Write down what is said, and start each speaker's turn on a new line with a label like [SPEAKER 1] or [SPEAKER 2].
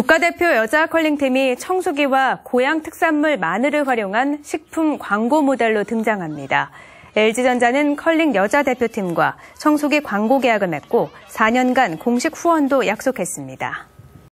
[SPEAKER 1] 국가대표 여자 컬링팀이 청소기와 고향 특산물 마늘을 활용한 식품 광고 모델로 등장합니다. LG전자는 컬링 여자 대표팀과 청소기 광고 계약을 맺고 4년간 공식 후원도 약속했습니다.